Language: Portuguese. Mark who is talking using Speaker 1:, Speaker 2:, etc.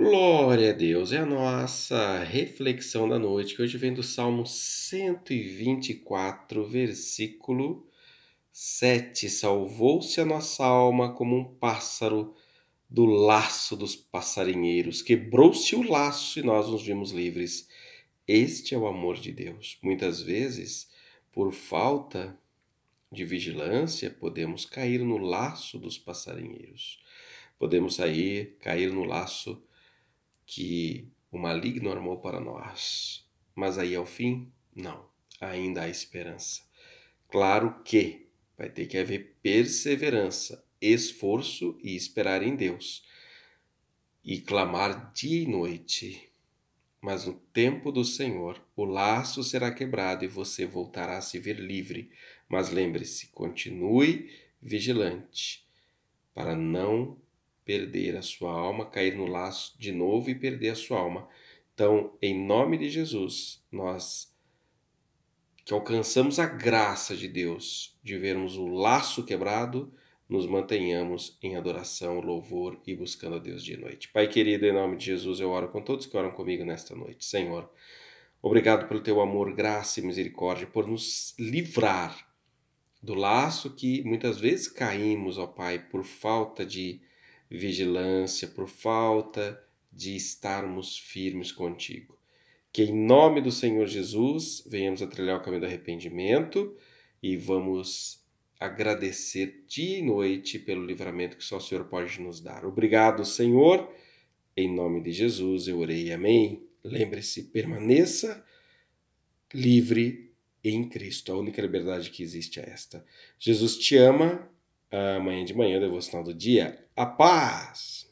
Speaker 1: Glória a Deus, é a nossa reflexão da noite, que hoje vem do Salmo 124, versículo 7. Salvou-se a nossa alma como um pássaro do laço dos passarinheiros. Quebrou-se o laço e nós nos vimos livres. Este é o amor de Deus. Muitas vezes, por falta de vigilância, podemos cair no laço dos passarinheiros. Podemos sair, cair no laço que o maligno armou para nós. Mas aí ao é fim, não, ainda há esperança. Claro que vai ter que haver perseverança, esforço e esperar em Deus. E clamar dia e noite. Mas no tempo do Senhor, o laço será quebrado e você voltará a se ver livre. Mas lembre-se, continue vigilante para não perder a sua alma, cair no laço de novo e perder a sua alma. Então, em nome de Jesus, nós que alcançamos a graça de Deus, de vermos o laço quebrado, nos mantenhamos em adoração, louvor e buscando a Deus de noite. Pai querido, em nome de Jesus, eu oro com todos que oram comigo nesta noite. Senhor, obrigado pelo teu amor, graça e misericórdia, por nos livrar do laço que muitas vezes caímos, ó Pai, por falta de vigilância, por falta de estarmos firmes contigo. Que em nome do Senhor Jesus venhamos a trilhar o caminho do arrependimento e vamos agradecer de noite pelo livramento que só o Senhor pode nos dar. Obrigado, Senhor. Em nome de Jesus eu orei. Amém. Lembre-se, permaneça livre em Cristo. A única liberdade que existe é esta. Jesus te ama. Amanhã de manhã, devocional do dia a paz.